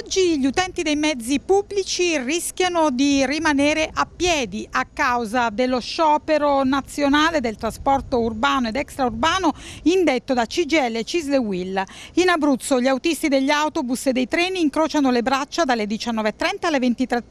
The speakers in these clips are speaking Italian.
Oggi gli utenti dei mezzi pubblici rischiano di rimanere a piedi a causa dello sciopero nazionale del trasporto urbano ed extraurbano indetto da CGL e Cisle Will. In Abruzzo gli autisti degli autobus e dei treni incrociano le braccia dalle 19.30 alle 23.30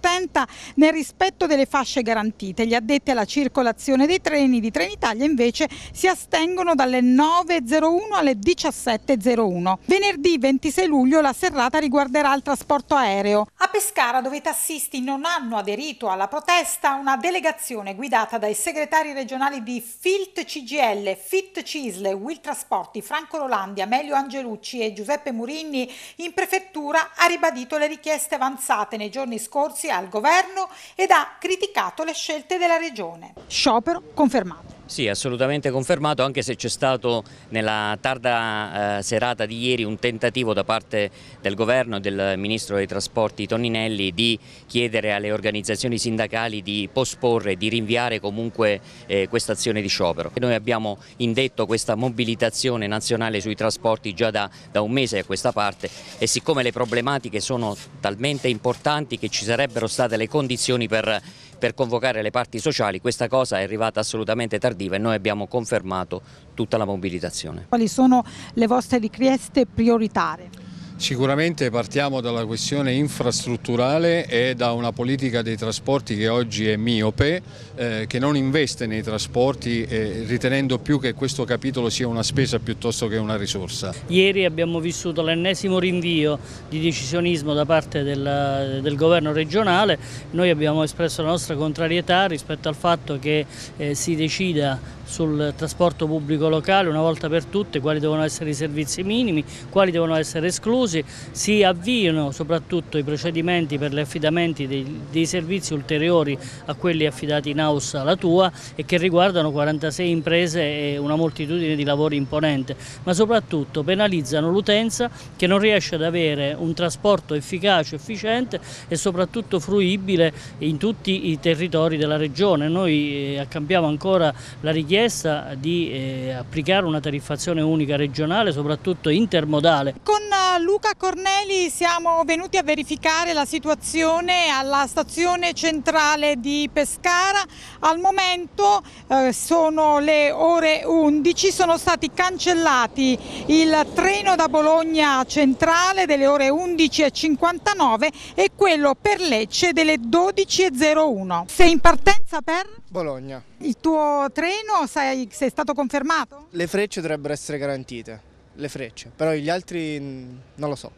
nel rispetto delle fasce garantite. Gli addetti alla circolazione dei treni di Trenitalia invece si astengono dalle 9.01 alle 17.01. Venerdì 26 luglio la serrata riguarderà il trasporto trasporto aereo. A Pescara, dove i tassisti non hanno aderito alla protesta, una delegazione guidata dai segretari regionali di Filt CGL, Fit Cisle, Will Trasporti, Franco Rolandia, Melio Angelucci e Giuseppe Murini in prefettura ha ribadito le richieste avanzate nei giorni scorsi al governo ed ha criticato le scelte della regione. Sciopero confermato. Sì, assolutamente confermato, anche se c'è stato nella tarda eh, serata di ieri un tentativo da parte del governo e del ministro dei trasporti Toninelli di chiedere alle organizzazioni sindacali di posporre, di rinviare comunque eh, questa azione di sciopero. Noi abbiamo indetto questa mobilitazione nazionale sui trasporti già da, da un mese a questa parte e siccome le problematiche sono talmente importanti che ci sarebbero state le condizioni per per convocare le parti sociali, questa cosa è arrivata assolutamente tardiva e noi abbiamo confermato tutta la mobilitazione. Quali sono le vostre richieste prioritarie? Sicuramente partiamo dalla questione infrastrutturale e da una politica dei trasporti che oggi è miope, eh, che non investe nei trasporti eh, ritenendo più che questo capitolo sia una spesa piuttosto che una risorsa. Ieri abbiamo vissuto l'ennesimo rinvio di decisionismo da parte del, del, governo regionale, noi abbiamo espresso la nostra contrarietà rispetto al fatto che eh, si decida sul trasporto pubblico locale una volta per tutte quali devono essere i servizi minimi, quali devono essere esclusi conclusi, si avviano soprattutto i procedimenti per gli affidamenti dei, dei servizi ulteriori a quelli affidati in house alla tua e che riguardano 46 imprese e una moltitudine di lavori imponente, ma soprattutto penalizzano l'utenza che non riesce ad avere un trasporto efficace, efficiente e soprattutto fruibile in tutti i territori della regione. Noi eh, accampiamo ancora la richiesta di eh, applicare una tariffazione unica regionale, soprattutto intermodale. Con eh, lui Luca Corneli siamo venuti a verificare la situazione alla stazione centrale di Pescara. Al momento eh, sono le ore 11, sono stati cancellati il treno da Bologna centrale delle ore 11.59 e quello per Lecce delle 12.01. Sei in partenza per? Bologna. Il tuo treno sei, sei stato confermato? Le frecce dovrebbero essere garantite le frecce, però gli altri mm, non lo so.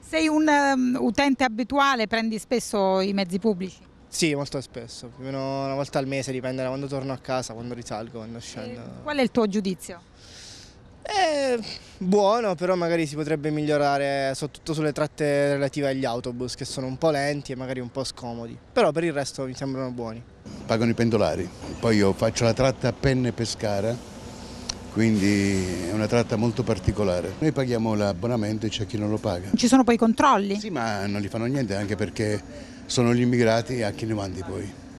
Sei un um, utente abituale, prendi spesso i mezzi pubblici? Sì, molto spesso, più o meno una volta al mese, dipende da quando torno a casa, quando risalgo, quando scendo. E qual è il tuo giudizio? È eh, buono, però magari si potrebbe migliorare soprattutto sulle tratte relative agli autobus che sono un po' lenti e magari un po' scomodi, però per il resto mi sembrano buoni. Pagano i pendolari, poi io faccio la tratta a Penne Pescara quindi è una tratta molto particolare. Noi paghiamo l'abbonamento e c'è chi non lo paga. Ci sono poi i controlli? Sì, ma non li fanno niente anche perché sono gli immigrati a chi ne mandi poi.